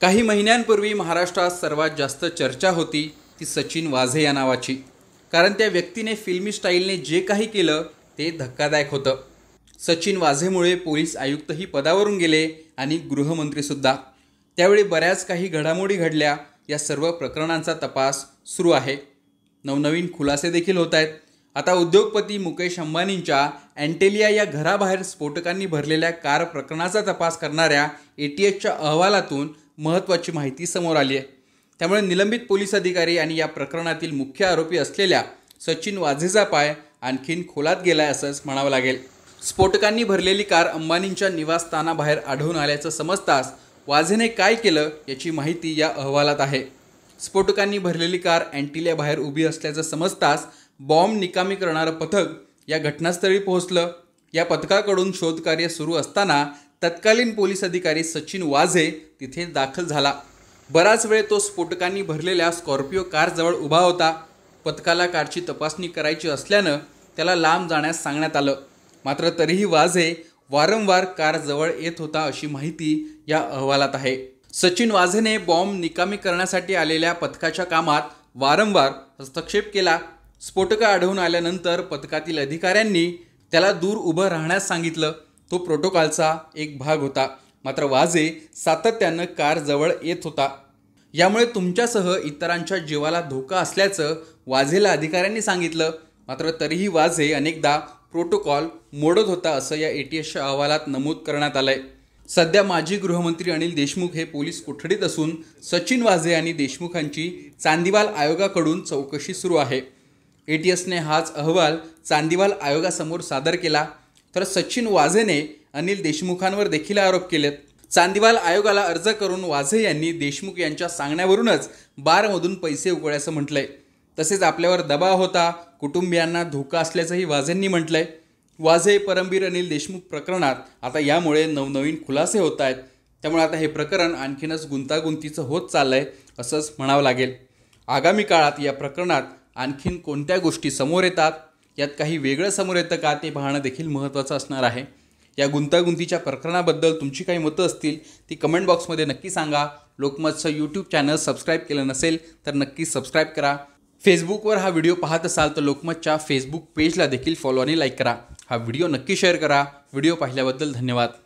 काही महिन्यांपूर्वी महाराष्ट्रात सर्वात जास्त चर्चा होती ती सचिन वाझे या नावाची कारण त्या व्यक्तीने फिल्मी स्टाईलने जे काही केलं ते धक्कादायक होतं सचिन वाझेमुळे पोलीस आयुक्तही पदावरून गेले आणि गृहमंत्रीसुद्धा त्यावेळी बऱ्याच काही घडामोडी घडल्या या सर्व प्रकरणांचा तपास सुरू आहे नवनवीन खुलासे देखील होत आहेत आता उद्योगपती मुकेश अंबानींच्या अँटेलिया या घराबाहेर स्फोटकांनी भरलेल्या कार प्रकरणाचा तपास करणाऱ्या ए टी एचच्या अहवालातून महत्त्वाची माहिती समोर आली आहे त्यामुळे निलंबित पोलीस अधिकारी आणि या प्रकरणातील मुख्य आरोपी असलेल्या सचिन वाझेचा पाय आणखीन खोलात गेलाय असंच म्हणावं लागेल स्फोटकांनी भरलेली कार अंबानींच्या निवासस्थानाबाहेर आढळून आल्याचं समजताच वाझेने काय केलं याची माहिती या अहवालात आहे स्फोटकांनी भरलेली कार बाहेर उभी असल्याचं समजताच बॉम्ब निकामी करणारं पथक या घटनास्थळी पोहोचलं या पथकाकडून शोधकार्य सुरू असताना तत्कालीन पोलीस अधिकारी सचिन वाझे तिथे दाखल झाला बराच वेळ तो स्फोटकांनी भरलेल्या स्कॉर्पिओ कारजवळ उभा होता पथकाला कारची तपासणी करायची असल्यानं त्याला लांब जाण्यास सांगण्यात आलं मात्र तरीही वाझे वारंवार कारजवळ येत होता अशी माहिती या अहवालात आहे सचिन वाझेने बॉम्ब निकामी करण्यासाठी आलेल्या पथकाच्या कामात वारंवार हस्तक्षेप केला स्फोटकं आढळून आल्यानंतर पथकातील अधिकाऱ्यांनी त्याला दूर उभं राहण्यास सांगितलं तो प्रोटोकॉलचा एक भाग होता मात्र वाजे सातत्यानं कारजवळ येत होता यामुळे तुमच्यासह इतरांच्या जीवाला धोका असल्याचं वाझेला अधिकाऱ्यांनी सांगितलं मात्र तरीही वाझे अनेकदा प्रोटोकॉल मोडत होता असं या ए टी एसच्या अहवालात नमूद करण्यात आलं सध्या माजी गृहमंत्री अनिल देशमुख हे पोलीस कोठडीत असून सचिन वाझे आणि देशमुखांची चांदीवाल आयोगाकडून चौकशी सुरू आहे ए टी एसने हाच अहवाल चांदीवाल आयोगासमोर सादर केला तर सचिन वाझेने अनिल देशमुखांवर देखील आरोप केलेत चांदीवाल आयोगाला अर्ज करून वाझे यांनी देशमुख यांच्या सांगण्यावरूनच बारमधून पैसे उकळल्याचं म्हटलंय तसेच आपल्यावर दबाव होता कुटुंबियांना धोका असल्याचंही वाझेंनी म्हटलंय वाझे परमबीर अनिल देशमुख प्रकरणात आता यामुळे नवनवीन खुलासे होत आहेत त्यामुळे आता हे प्रकरण आणखीनच गुंतागुंतीचं होत चाललंय असंच म्हणावं लागेल आगामी काळात या प्रकरणात आणखीन कोणत्या गोष्टी समोर येतात यात काही वेगळं समोर येतं का ते पाहणं देखील महत्त्वाचं असणार आहे या गुंतागुंतीच्या प्रकरणाबद्दल तुमची काही मतं असतील ती कमेंट बॉक्समध्ये नक्की सांगा लोकमतचं यूट्यूब चॅनल सबस्क्राईब केलं नसेल तर नक्की सबस्क्राईब करा फेसबुकवर हा व्हिडिओ पाहत असाल तर लोकमतच्या फेसबुक पेजला देखील फॉलो आणि लाईक करा हा व्हिडिओ नक्की शेअर करा व्हिडिओ पाहिल्याबद्दल धन्यवाद